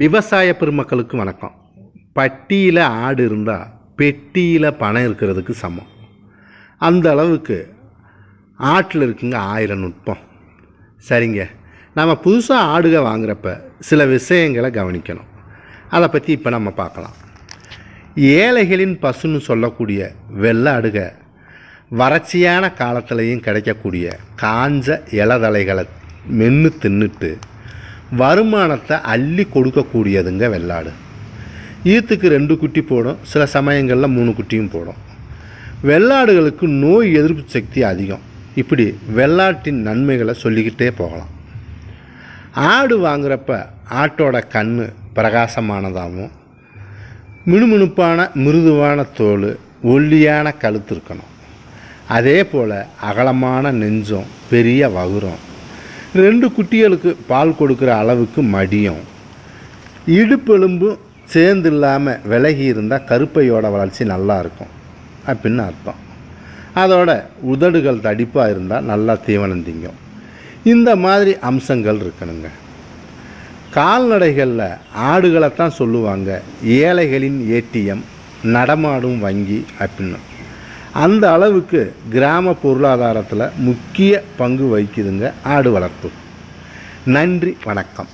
விவசாய பெருமக்களுக்கு வணக்கம் பட்டியில் ஆடு இருந்தால் பெட்டியில் பணம் இருக்கிறதுக்கு சமம் அந்த அளவுக்கு ஆட்டில் இருக்குங்க ஆயிரம் நுட்பம் சரிங்க நம்ம புதுசாக ஆடுக வாங்குறப்ப சில விஷயங்களை கவனிக்கணும் அதை பற்றி இப்போ நம்ம பார்க்கலாம் ஏழைகளின் பசுன்னு சொல்லக்கூடிய வெள்ளை ஆடுக வறட்சியான காலத்திலையும் கிடைக்கக்கூடிய காஞ்ச இலதலைகளை மென்று தின்னுட்டு வருமானத்தை அள்ளி கொடுக்கக்கூடியதுங்க வெள்ளாடு ஈத்துக்கு ரெண்டு குட்டி போடும் சில சமயங்களில் மூணு குட்டியும் போடும் வெள்ளாடுகளுக்கு நோய் எதிர்ப்பு சக்தி அதிகம் இப்படி வெள்ளாட்டின் நன்மைகளை சொல்லிக்கிட்டே போகலாம் ஆடு வாங்குறப்ப ஆட்டோட கண் பிரகாசமானதாகவும் மினுமினுப்பான மிருதுவான தோல் ஒல்லியான கழுத்து இருக்கணும் அதே போல் அகலமான நெஞ்சம் பெரிய வகுரம் ரெண்டு குட்டிகளுக்கு பால் கொடுக்குற அளவுக்கு மடியும் இடுப்பெலும்பும் சேர்ந்து இல்லாமல் விலகி இருந்தால் கருப்பையோட வளர்ச்சி நல்லாயிருக்கும் அப்படின்னு அர்த்தம் அதோட உதடுகள் தடிப்பாக இருந்தால் நல்லா தீவனம் திங்கும் இந்த மாதிரி அம்சங்கள் இருக்கணுங்க கால்நடைகளில் ஆடுகளைத்தான் சொல்லுவாங்க ஏழைகளின் ஏடிஎம் நடமாடும் வங்கி அப்படின்னு அந்த அளவுக்கு கிராம பொருளாதாரத்தில் முக்கிய பங்கு வகிக்குதுங்க ஆடு வளர்ப்பு நன்றி வணக்கம்